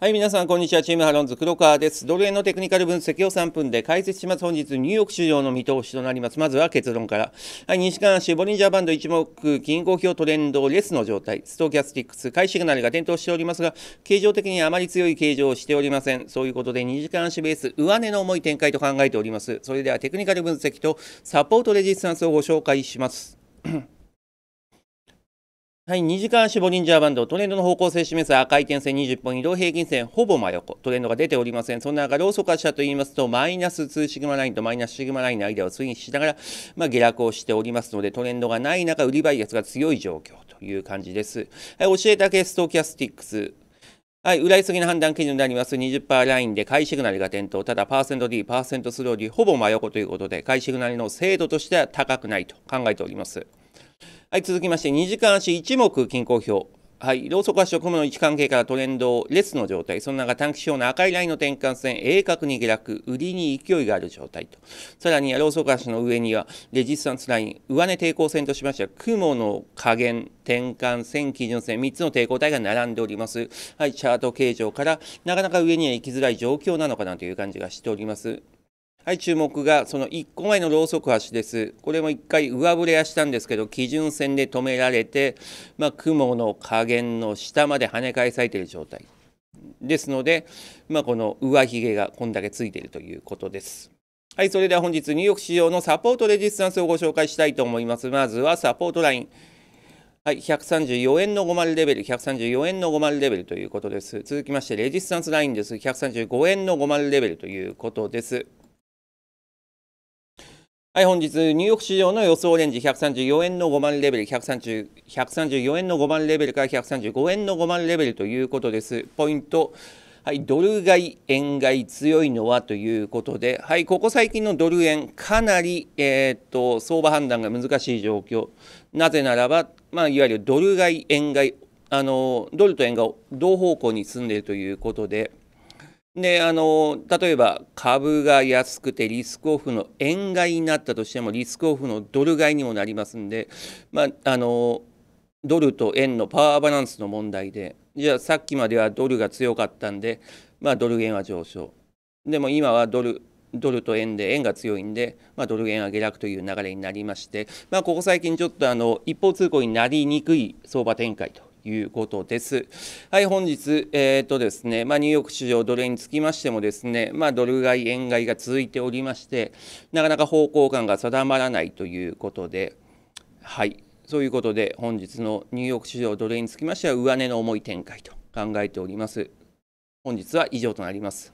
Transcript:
はい、皆さん、こんにちは。チームハロンズ、黒川です。ドル円のテクニカル分析を3分で解説します。本日、ニューヨーク市場の見通しとなります。まずは結論から。はい、西関市、ボリンジャーバンド一目、銀衡表トレンド、レスの状態、ストーキャスティックス、買いシグナルが点灯しておりますが、形状的にあまり強い形状をしておりません。そういうことで、2時間足ベース、上値の重い展開と考えております。それでは、テクニカル分析とサポートレジスタンスをご紹介します。はい、2時間足ボリンジャーバンド、トレンドの方向性を示す赤い点線20本移動平均線、ほぼ真横、トレンドが出ておりません。そんな中、ローソク足と言いますと、マイナス2シグマラインとマイナスシグマラインの間を推移しながら、まあ、下落をしておりますので、トレンドがない中、売りバイアスが強い状況という感じです。はい、教えたけストキャスティックス、はい、裏急ぎの判断基準であります20%ラインで買いシグナルが点灯、ただパーセント D、パーセントスローリー、ほぼ真横ということで、買いシグナルの精度としては高くないと考えております。はい、続きまして、2時間足1目均衡表。はい、ローソク足と雲の位置関係からトレンド列の状態、その中短期表の赤いラインの転換線、鋭角に下落、売りに勢いがある状態と、さらにローソク足の上にはレジスタンスライン、上値抵抗線としましては、雲の下限、転換線、基準線、3つの抵抗体が並んでおります。はい、チャート形状から、なかなか上には行きづらい状況なのかなという感じがしております。はい、注目がその1個前のローソク足です。これも1回上振れはしたんですけど、基準線で止められて、まあ、雲の下限の下まで跳ね返されている状態。ですので、まあ、この上髭がこんだけついているということです。はい、それでは本日ニューヨーク市場のサポートレジスタンスをご紹介したいと思います。まずはサポートライン。はい、134円の50レベル、134円の50レベルということです。続きまして、レジスタンスラインです。135円の50レベルということです。はい、本日、ニューヨーク市場の予想レンジ134円の5万レベル、130 134円の5万レベルから135円の5万レベルということです。ポイント、はい、ドル買い、円買い強いのはということで、はい、ここ最近のドル円、かなり、えー、っと相場判断が難しい状況。なぜならば、まあ、いわゆるドル買い、円買い、あのドルと円が同方向に進んでいるということで、であの例えば株が安くてリスクオフの円買いになったとしてもリスクオフのドル買いにもなりますんで、まあ、あのドルと円のパワーバランスの問題でじゃあさっきまではドルが強かったんで、まあ、ドル円は上昇でも今はドルドルと円で円が強いんで、まあ、ドル円は下落という流れになりまして、まあ、ここ最近ちょっとあの一方通行になりにくい相場展開ということです。はい、本日、えーとですねまあ、ニューヨーク市場ドルにつきましてもですね、まあ、ドル買い、円買いが続いておりまして、なかなか方向感が定まらないということで、はい、そういうことで本日のニューヨーク市場ドルにつきましては上値の重い展開と考えております。本日は以上となります。